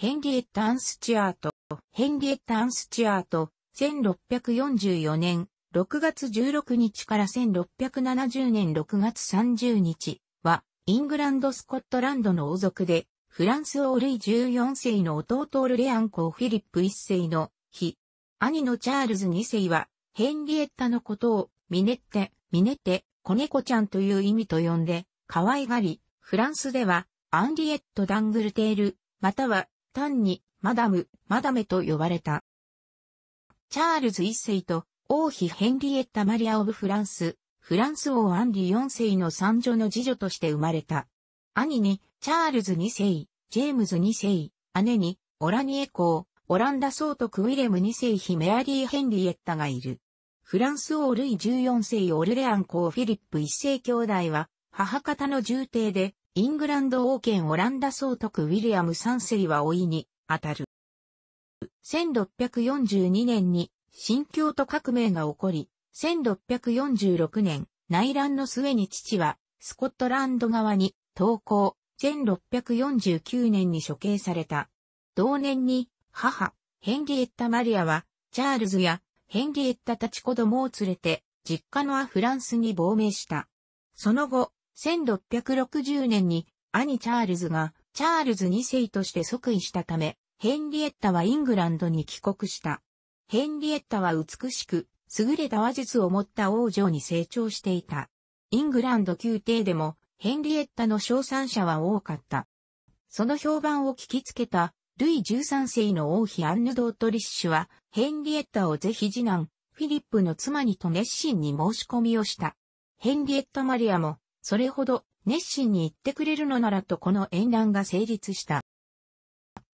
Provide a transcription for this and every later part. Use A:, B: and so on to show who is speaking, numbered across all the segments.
A: ヘンリエッタ・アン・スチュアート、ヘンリエッタ・アン・スチュアート、1644年6月16日から1670年6月30日は、イングランド・スコットランドの王族で、フランス王ルイ14世の弟オルレアン公フィリップ1世の日、兄のチャールズ2世は、ヘンリエッタのことを、ミネッテ、ミネッテ、子猫ちゃんという意味と呼んで、可愛がり、フランスでは、アンリエット・ダングルテール、または、単にマダム、マダメと呼ばれた。チャールズ一世と王妃ヘンリエッタ・マリア・オブ・フランス、フランス王アンリ4世の三女の次女として生まれた。兄にチャールズ2世、ジェームズ2世、姉にオラニエ公、オランダ総督ウィレム2世妃メアリー・ヘンリエッタがいる。フランス王ルイ14世オルレアン公フィリップ1世兄弟は母方の重帝でイングランド王権オランダ総督ウィリアム3世は老いに当たる。1642年に新教徒革命が起こり、1646年内乱の末に父はスコットランド側に投降、1649年に処刑された。同年に母、ヘンリエッタ・マリアはチャールズやヘンリエッタたち子供を連れて実家のアフランスに亡命した。その後、1660年に兄チャールズがチャールズ2世として即位したため、ヘンリエッタはイングランドに帰国した。ヘンリエッタは美しく、優れた話術を持った王女に成長していた。イングランド宮廷でも、ヘンリエッタの賞賛者は多かった。その評判を聞きつけた、ルイ13世の王妃アンヌ・ドートリッシュは、ヘンリエッタをぜひ次男、フィリップの妻にと熱心に申し込みをした。ヘンリエッタ・マリアも、それほど熱心に言ってくれるのならとこの縁談が成立した。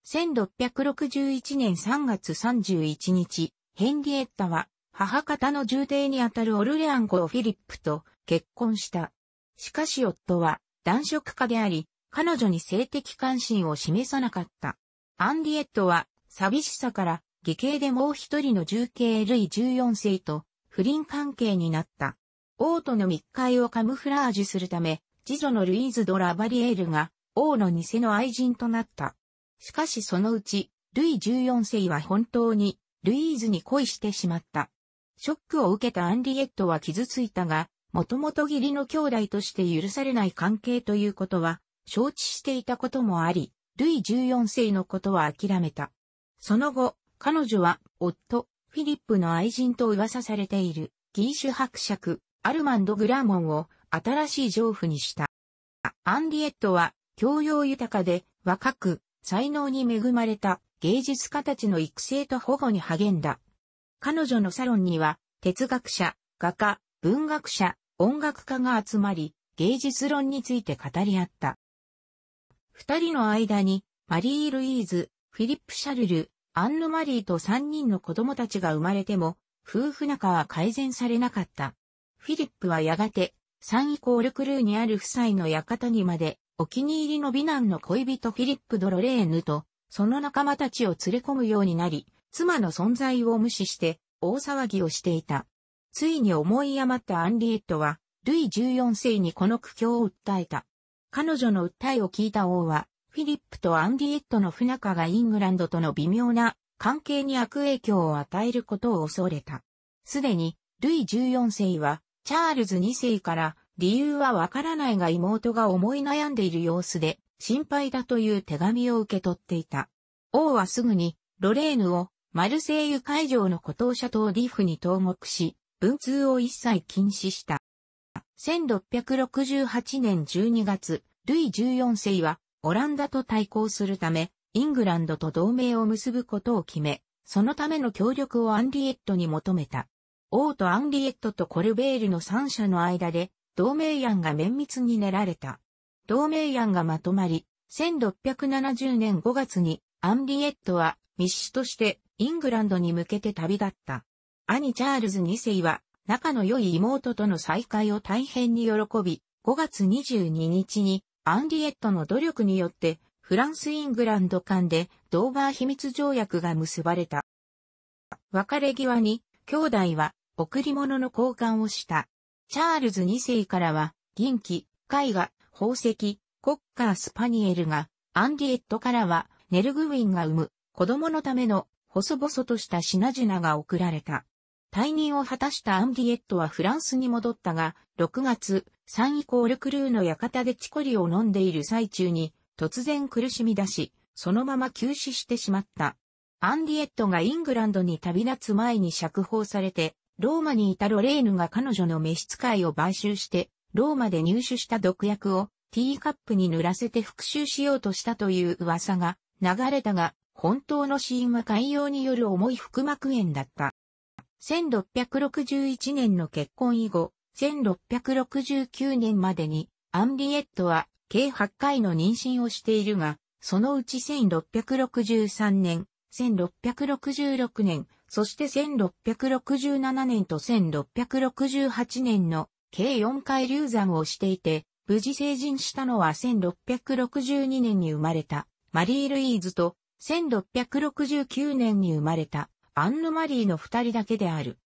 A: 1661年3月31日、ヘンリエッタは母方の重帝にあたるオルレアン公フィリップと結婚した。しかし夫は男色家であり、彼女に性的関心を示さなかった。アンリエットは寂しさから義兄でもう一人の重慶類14世と不倫関係になった。王との密会をカムフラージュするため、次女のルイーズ・ド・ラバリエールが、王の偽の愛人となった。しかしそのうち、ルイ14世は本当に、ルイーズに恋してしまった。ショックを受けたアンリエットは傷ついたが、もともと義理の兄弟として許されない関係ということは、承知していたこともあり、ルイ14世のことは諦めた。その後、彼女は、夫、フィリップの愛人と噂されている、ギーシュ伯爵、アルマンド・グラーモンを新しい丈夫にした。アンリエットは教養豊かで若く才能に恵まれた芸術家たちの育成と保護に励んだ。彼女のサロンには哲学者、画家、文学者、音楽家が集まり、芸術論について語り合った。二人の間に、マリー・ルイーズ、フィリップ・シャルル、アンヌ・マリーと三人の子供たちが生まれても、夫婦仲は改善されなかった。フィリップはやがて、サンイコールクルーにある夫妻の館にまで、お気に入りの美男の恋人フィリップ・ドロレーヌと、その仲間たちを連れ込むようになり、妻の存在を無視して、大騒ぎをしていた。ついに思い余ったアンリエットは、ルイ14世にこの苦境を訴えた。彼女の訴えを聞いた王は、フィリップとアンリエットの不仲がイングランドとの微妙な関係に悪影響を与えることを恐れた。すでに、ルイ14世は、チャールズ2世から理由はわからないが妹が思い悩んでいる様子で心配だという手紙を受け取っていた。王はすぐにロレーヌをマルセイユ会場の古島シ島ーディフに投獄し、文通を一切禁止した。1668年12月、ルイ14世はオランダと対抗するため、イングランドと同盟を結ぶことを決め、そのための協力をアンリエットに求めた。王とアンリエットとコルベールの三者の間で、同盟案が綿密に練られた。同盟案がまとまり、1670年5月にアンリエットは密使としてイングランドに向けて旅立った。兄チャールズ2世は仲の良い妹との再会を大変に喜び、5月22日にアンリエットの努力によってフランス・イングランド間でドーバー秘密条約が結ばれた。別れ際に兄弟は贈り物の交換をした。チャールズ2世からは、銀器、絵画、宝石、コッカースパニエルが、アンディエットからは、ネルグウィンが生む、子供のための、細々とした品々が贈られた。退任を果たしたアンディエットはフランスに戻ったが、6月、サンイコールクルーの館でチコリを飲んでいる最中に、突然苦しみ出し、そのまま休止してしまった。アンディエットがイングランドに旅立つ前に釈放されて、ローマにいたロレーヌが彼女の召使いを買収して、ローマで入手した毒薬をティーカップに塗らせて復讐しようとしたという噂が流れたが、本当の死因は海洋による重い腹膜炎だった。1661年の結婚以後、1669年までにアンリエットは計8回の妊娠をしているが、そのうち1663年、1666年、そして1667年と1668年の計4回流産をしていて、無事成人したのは1662年に生まれたマリー・ルイーズと1669年に生まれたアンヌ・マリーの二人だけである。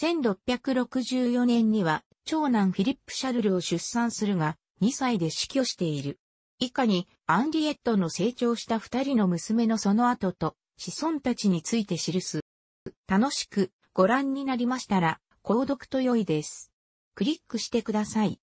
A: 1664年には長男フィリップ・シャルルを出産するが2歳で死去している。以下にアンリエットの成長した二人の娘のその後と子孫たちについて記す。楽しくご覧になりましたら、購読と良いです。クリックしてください。